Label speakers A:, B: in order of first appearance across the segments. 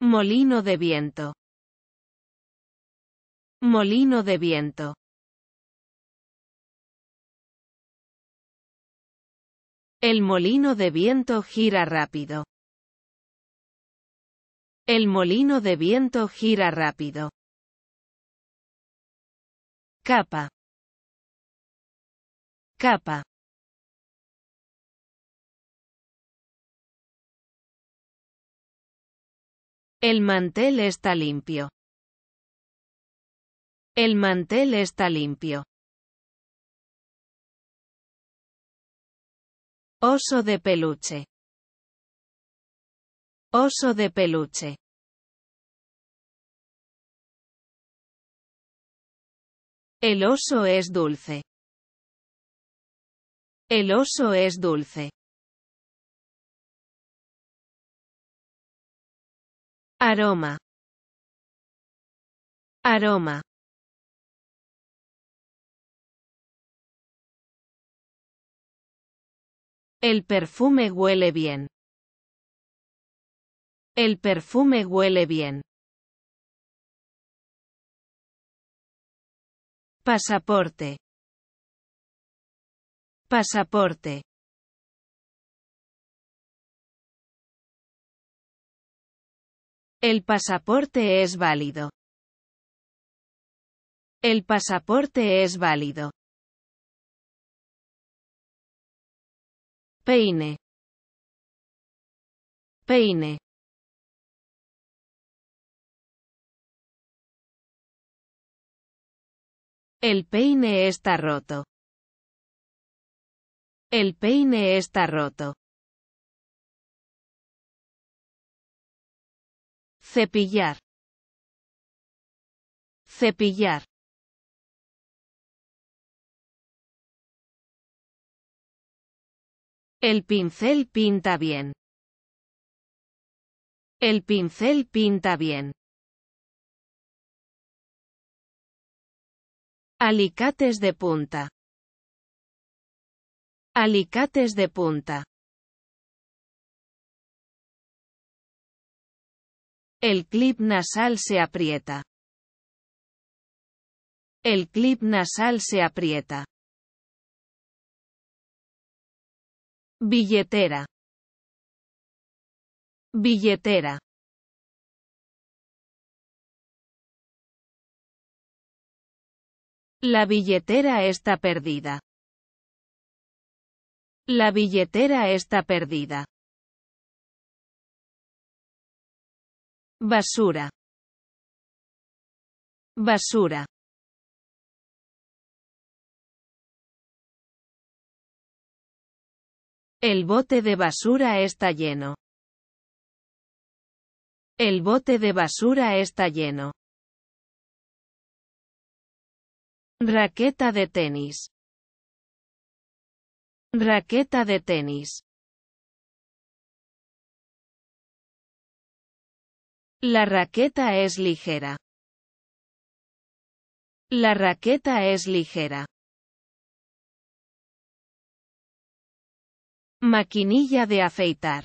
A: Molino de viento. Molino de viento. El molino de viento gira rápido. El molino de viento gira rápido. Capa. Capa. El mantel está limpio. El mantel está limpio. Oso de peluche. Oso de peluche. El oso es dulce. El oso es dulce. Aroma. Aroma. El perfume huele bien. El perfume huele bien. Pasaporte. Pasaporte. El pasaporte es válido. El pasaporte es válido. Peine. Peine. El peine está roto. El peine está roto. cepillar, cepillar. El pincel pinta bien. El pincel pinta bien. Alicates de punta. Alicates de punta. El clip nasal se aprieta. El clip nasal se aprieta. Billetera. Billetera. La billetera está perdida. La billetera está perdida. Basura. Basura. El bote de basura está lleno. El bote de basura está lleno. Raqueta de tenis. Raqueta de tenis. La raqueta es ligera. La raqueta es ligera. Maquinilla de afeitar.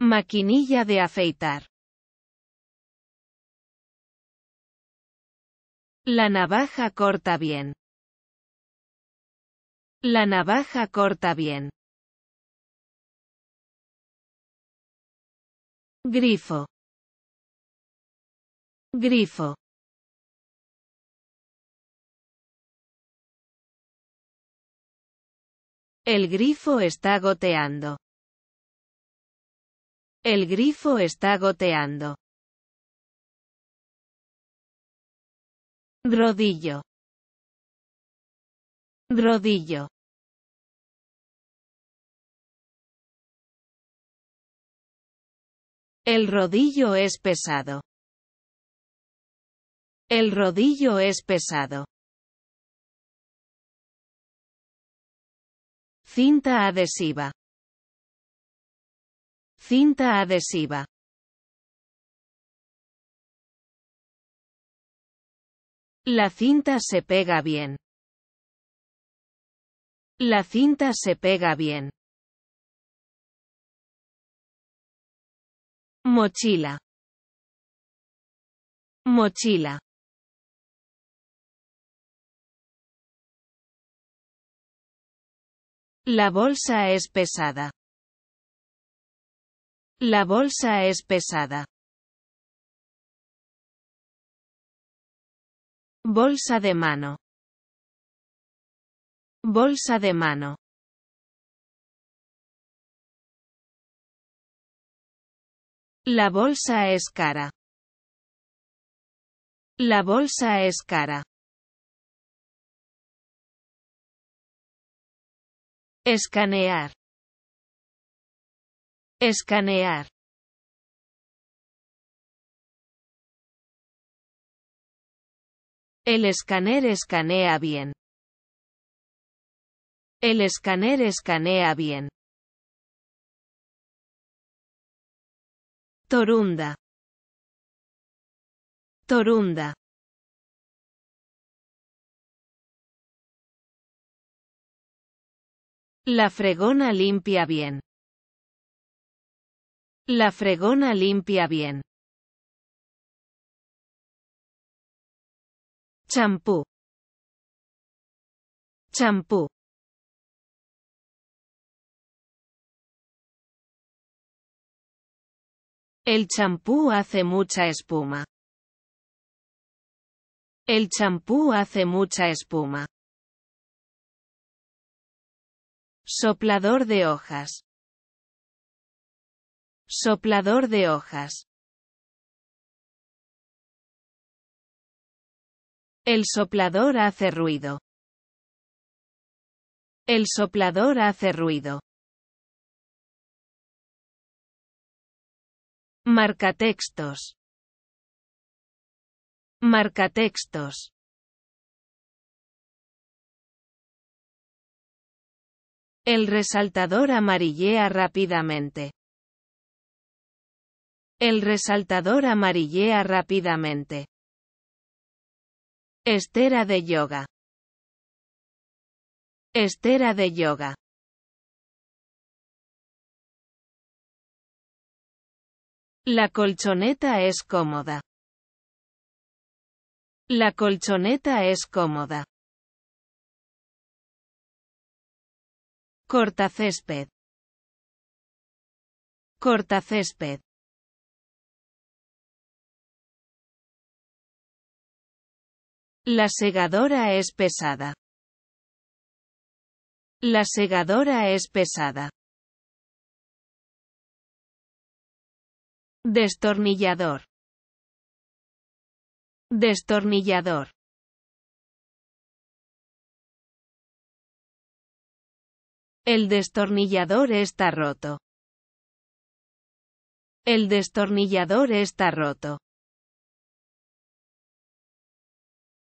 A: Maquinilla de afeitar. La navaja corta bien. La navaja corta bien. grifo grifo El grifo está goteando. El grifo está goteando. Rodillo. Rodillo. El rodillo es pesado. El rodillo es pesado. Cinta adhesiva. Cinta adhesiva. La cinta se pega bien. La cinta se pega bien. mochila, mochila. La bolsa es pesada. La bolsa es pesada. Bolsa de mano. Bolsa de mano. La bolsa es cara. La bolsa es cara. Escanear. Escanear. El escáner escanea bien. El escáner escanea bien. Torunda. Torunda. La fregona limpia bien. La fregona limpia bien. Champú. Champú. El champú hace mucha espuma. El champú hace mucha espuma. Soplador de hojas. Soplador de hojas. El soplador hace ruido. El soplador hace ruido. Marcatextos. Marcatextos. El resaltador amarillea rápidamente. El resaltador amarillea rápidamente. Estera de yoga. Estera de yoga. La colchoneta es cómoda. La colchoneta es cómoda. Cortacésped. Cortacésped. La segadora es pesada. La segadora es pesada. Destornillador. Destornillador. El destornillador está roto. El destornillador está roto.